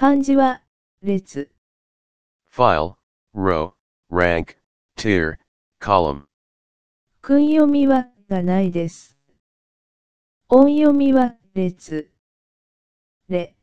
漢字は、列。file, row, rank, tier, column 訓読みは、がないです。音読みは、列。れ。